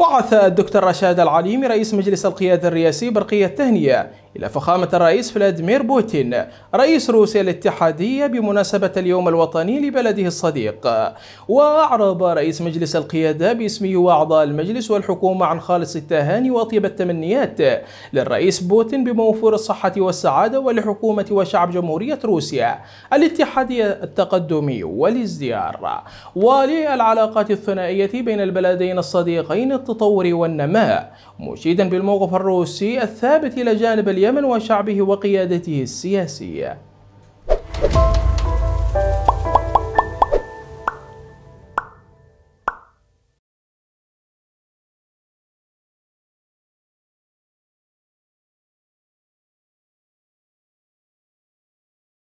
بعث الدكتور رشاد العليمي رئيس مجلس القيادة الرئاسي برقية تهنئة إلى فخامة الرئيس فلاديمير بوتين رئيس روسيا الاتحادية بمناسبة اليوم الوطني لبلده الصديق وأعرب رئيس مجلس القيادة باسمه وأعضاء المجلس والحكومة عن خالص التهاني وأطيب التمنيات للرئيس بوتين بموفور الصحة والسعادة ولحكومة وشعب جمهورية روسيا الاتحادية التقدمي والازدهار وللعلاقات الثنائية بين البلدين الصديقين التطور والنماء مشيدا بالموقف الروسي الثابت إلى جانب اليمن اليمن وشعبه وقيادته السياسية